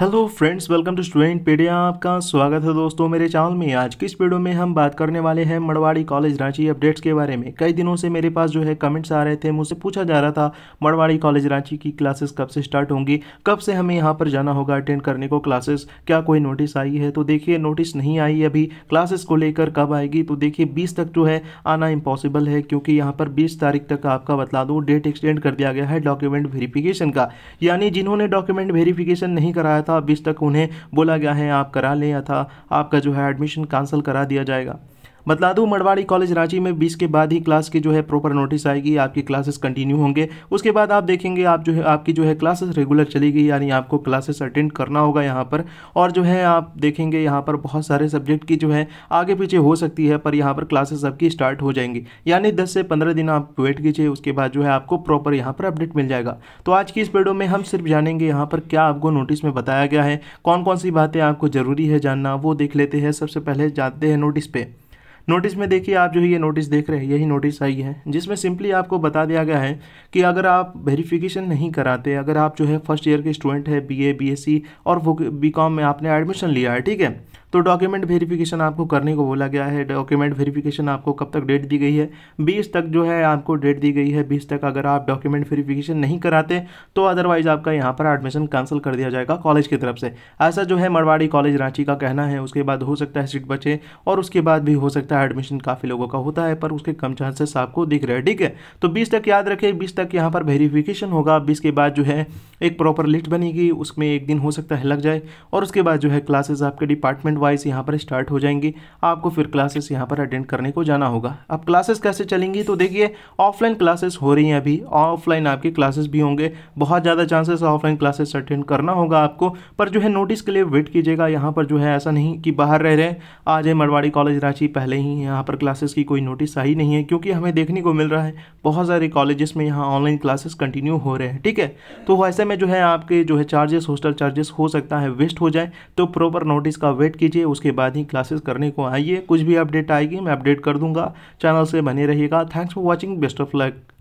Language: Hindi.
hello friends welcome to Studentpedia आपका स्वागत है दोस्तों मेरे चैनल में आज किस वीडियो में हम बात करने वाले हैं मड़वाड़ी कॉलेज रांची अपडेट्स के बारे में कई दिनों से मेरे पास जो है कमेंट्स आ रहे थे मुझसे पूछा जा रहा था मड़वाड़ी कॉलेज रांची की क्लासेस कब से स्टार्ट होंगी कब से हमें यहाँ पर जाना होगा अटेंड करने को क्लासेस क्या कोई नोटिस आई है तो देखिए नोटिस नहीं आई अभी क्लासेस को लेकर कब आएगी तो देखिए बीस तक जो है आना इम्पॉसिबल है क्योंकि यहाँ पर बीस तारीख तक आपका बता दूँ डेट एक्सटेंड कर दिया गया है डॉक्यूमेंट वेरीफिकेशन का यानी जिन्होंने डॉक्यूमेंट वेरीफिकेशन नहीं कराया था था अभी तक उन्हें बोला गया है आप करा लें या था आपका जो है एडमिशन कैंसिल करा दिया जाएगा बतला दूँ मड़वाड़ी कॉलेज रांची में बीस के बाद ही क्लास की जो है प्रॉपर नोटिस आएगी आपकी क्लासेस कंटिन्यू होंगे उसके बाद आप देखेंगे आप जो है आपकी जो है क्लासेस रेगुलर चलेगी यानी आपको क्लासेस अटेंड करना होगा यहाँ पर और जो है आप देखेंगे यहाँ पर बहुत सारे सब्जेक्ट की जो है आगे पीछे हो सकती है पर यहाँ पर क्लासेस आपकी स्टार्ट हो जाएंगी यानी दस से पंद्रह दिन आप वेट कीजिए उसके बाद जो है आपको प्रॉपर यहाँ पर अपडेट मिल जाएगा तो आज की इस वीडियो में हम सिर्फ जानेंगे यहाँ पर क्या आपको नोटिस में बताया गया है कौन कौन सी बातें आपको ज़रूरी है जानना वो देख लेते हैं सबसे पहले जाते हैं नोटिस पे नोटिस में देखिए आप जो है ये नोटिस देख रहे हैं यही नोटिस आई है जिसमें सिंपली आपको बता दिया गया है कि अगर आप वेरिफिकेशन नहीं कराते अगर आप जो है फर्स्ट ईयर के स्टूडेंट है B A B S C और बी कॉम में आपने एडमिशन लिया है ठीक है तो डॉक्यूमेंट वेरिफिकेशन आपको करने को बोला गया है डॉक्यूमेंट वेरिफिकेशन आपको कब तक डेट दी गई है बीस तक जो है आपको डेट दी गई है बीस तक अगर आप डॉक्यूमेंट वेरिफिकेशन नहीं कराते तो अदरवाइज़ आपका यहाँ पर एडमिशन कैंसिल कर दिया जाएगा कॉलेज की तरफ से ऐसा जो है मरवाड़ी कॉलेज रांची का कहना है उसके बाद हो सकता है सीट बचे और उसके बाद भी हो सकता है एडमिशन काफ़ी लोगों का होता है पर उसके कम चांसेस आपको दिख रहे हैं ठीक है तो बीस तक याद रखें बीस तक यहाँ पर वेरीफिकेशन होगा बीस के बाद जो है एक प्रॉपर लिस्ट बनेगी उसमें एक दिन हो सकता है लग जाए और उसके बाद जो है क्लासेज आपके डिपार्टमेंट वाइज यहाँ पर स्टार्ट हो जाएंगी आपको फिर क्लासेस यहाँ पर अटेंड करने को जाना होगा अब क्लासेस कैसे चलेंगी तो देखिए ऑफलाइन क्लासेस हो रही हैं अभी ऑफलाइन आपके क्लासेस भी होंगे बहुत ज़्यादा चांसेस ऑफलाइन क्लासेस अटेंड करना होगा आपको पर जो है नोटिस के लिए वेट कीजिएगा यहाँ पर जो है ऐसा नहीं कि बाहर रह रहे हैं आज है मरवाड़ी कॉलेज रांची पहले ही यहाँ पर क्लासेस की कोई नोटिस आई नहीं है क्योंकि हमें देखने को मिल रहा है बहुत सारे कॉलेजेस में यहाँ ऑनलाइन क्लासेस कंटिन्यू हो रहे हैं ठीक है तो वैसे में जो है आपके जो है चार्जेस हॉस्टल चार्जेस हो सकता है वेस्ट हो जाए तो प्रॉपर नोटिस का वेट कीजिए लीजिए उसके बाद ही क्लासेस करने को आइए कुछ भी अपडेट आएगी मैं अपडेट कर दूंगा चैनल से बने रहिएगा thanks for watching best of luck